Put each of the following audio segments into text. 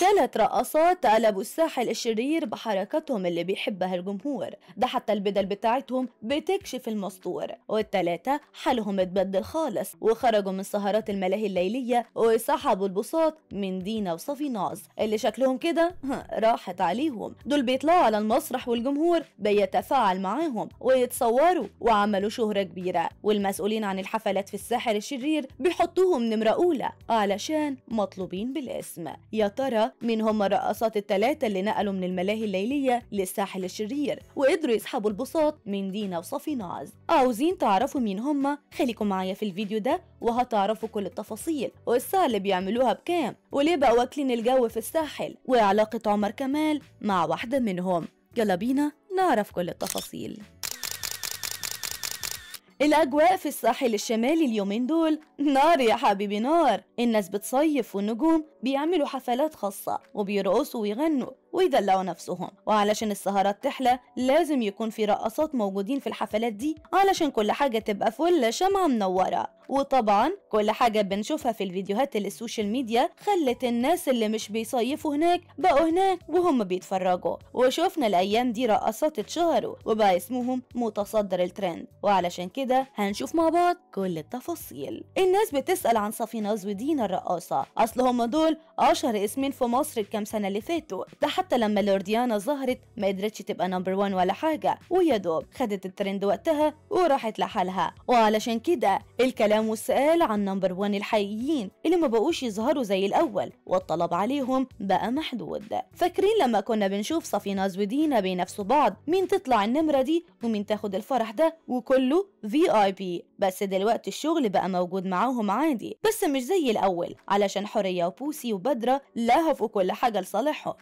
ثلاث رقصات قلبوا الساحل الشرير بحركاتهم اللي بيحبها الجمهور ده حتى البدل بتاعتهم بتكشف المستور والتلاتة حالهم اتبدل خالص وخرجوا من سهرات الملاهي الليلية وسحبوا البساط من دينا ناز اللي شكلهم كده راحت عليهم دول بيطلعوا على المسرح والجمهور بيتفاعل معاهم ويتصوروا وعملوا شهرة كبيرة والمسؤولين عن الحفلات في الساحل الشرير بيحطوهم نمرة أولى علشان مطلوبين بالاسم يا ترى مين منهم الرقصات الثلاثة اللي نقلوا من الملاهي الليلية للساحل الشرير وقدروا يسحبوا البساط من دينا ناز عاوزين تعرفوا مين هما خليكم معايا في الفيديو ده وهتعرفوا كل التفاصيل والساعة اللي بيعملوها بكام وليه بقوا واكلين الجو في الساحل وعلاقة عمر كمال مع واحدة منهم يلا بينا نعرف كل التفاصيل الأجواء في الساحل الشمالي اليومين دول نار يا حبيبي نار الناس بتصيف والنجوم بيعملوا حفلات خاصة وبيرقصوا ويغنوا ويدلعوا نفسهم وعلشان السهرات تحلى لازم يكون في رقصات موجودين في الحفلات دي علشان كل حاجة تبقى فل شمعة منورة وطبعا كل حاجة بنشوفها في الفيديوهات اللي السوشيال ميديا خلت الناس اللي مش بيصيفوا هناك بقوا هناك وهم بيتفرجوا وشوفنا الأيام دي رقصات اتشهروا وبقى اسمهم متصدر الترند وعلشان كده هنشوف مع بعض كل التفاصيل الناس بتسأل عن صفي ناز ودينا الرقاصة أصل هم دول أشهر اسمين في مصر الكام سنة اللي فاتوا ده حتى لما لورديانا ظهرت ما قدرتش تبقى نمبر 1 ولا حاجة ويا دوب خدت الترند وقتها وراحت لحالها وعلشان كده الكلام والسؤال عن نمبر 1 الحقيقيين اللي ما بقوش يظهروا زي الأول والطلب عليهم بقى محدود فاكرين لما كنا بنشوف صفيناز ودينا بينافسوا بعض مين تطلع النمرة دي ومين تاخد الفرح ده وكله في اي بي بس دلوقتي الشغل بقى موجود معاهم عادي بس مش زي الأول علشان حورية وبوسي وبدرة لهفوا كل حاجة لصالحهم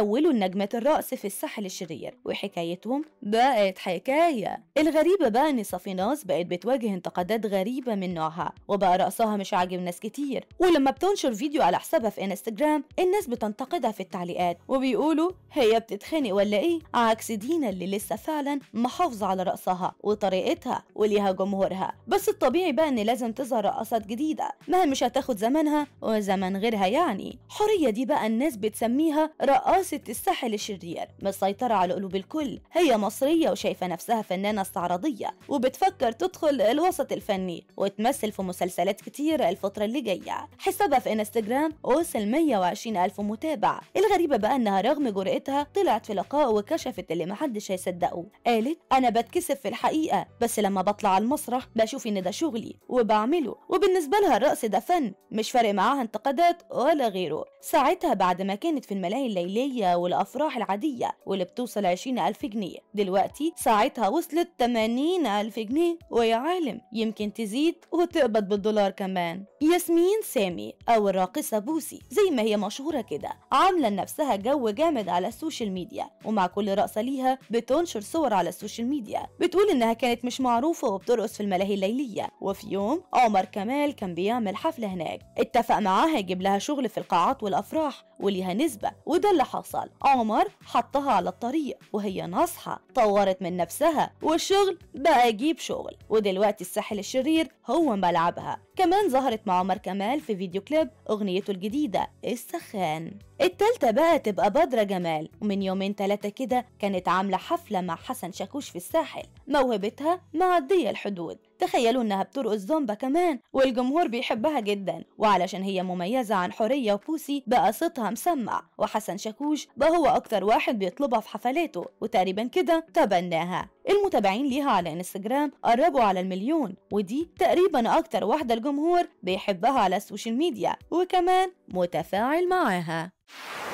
حولوا لنجمة الرقص في الساحل الشرير وحكايتهم بقت حكاية الغريبة بقى إن صافيناز بقت بتواجه انتقادات غريبة من نوعها وبقى رقصها مش عاجب ناس كتير ولما بتنشر فيديو على حسابها في انستجرام الناس بتنتقدها في التعليقات وبيقولوا هي بتتخانق ولا إيه عكس دينا اللي لسه فعلا محافظة على رقصها وطريقتها وليها جمهورها بس الطبيعي بقى إن لازم تظهر رقصات جديدة ما مش هتاخد زمنها وزمن غيرها يعني حرية دي بقى الناس بتسميها رقص عاست الساحل الشرير مسيطرة على قلوب الكل هي مصرية وشايفة نفسها فنانة استعراضية وبتفكر تدخل الوسط الفني وتمثل في مسلسلات كتير الفترة اللي جاية حسابها في انستجرام وصل 120 ألف متابع الغريبة بقى أنها رغم جرأتها طلعت في لقاء وكشفت اللي محدش هيصدقه قالت أنا بتكسف في الحقيقة بس لما بطلع على المسرح بشوف إن ده شغلي وبعمله وبالنسبة لها الرقص ده فن مش فارق معاها انتقادات ولا غيره ساعتها بعد ما كانت في الملاهي الليلية العائلية والأفراح العادية واللي بتوصل 20 ألف جنيه دلوقتي ساعتها وصلت 80 ألف جنيه ويا عالم يمكن تزيد وتقبض بالدولار كمان ياسمين سامي أو الراقصة بوسي زي ما هي مشهورة كده عاملة لنفسها جو جامد على السوشيال ميديا ومع كل رقصة ليها بتنشر صور على السوشيال ميديا بتقول إنها كانت مش معروفة وبترقص في الملاهي الليلية وفي يوم عمر كمال كان بيعمل حفلة هناك اتفق معاها يجيب لها شغل في القاعات والأفراح وليها نسبة وده اللي حصل حصل عمر حطها على الطريق وهي ناصحة طورت من نفسها والشغل بقى يجيب شغل ودلوقتي الساحل الشرير هو ملعبها كمان ظهرت مع عمر كمال في فيديو كليب أغنيته الجديدة السخان التالتة بقى تبقى بدرة جمال ومن يومين تلاتة كده كانت عاملة حفلة مع حسن شاكوش في الساحل موهبتها معدية الحدود تخيلوا انها بترقص زومبا كمان والجمهور بيحبها جدا وعلشان هي مميزة عن حورية وبوسي بقى صوتها مسمع وحسن شاكوش بقى هو اكتر واحد بيطلبها في حفلاته وتقريبا كده تبناها المتابعين ليها على انستجرام قربوا على المليون ودي تقريبا اكتر واحدة الجمهور بيحبها على السوشيال ميديا وكمان متفاعل معاها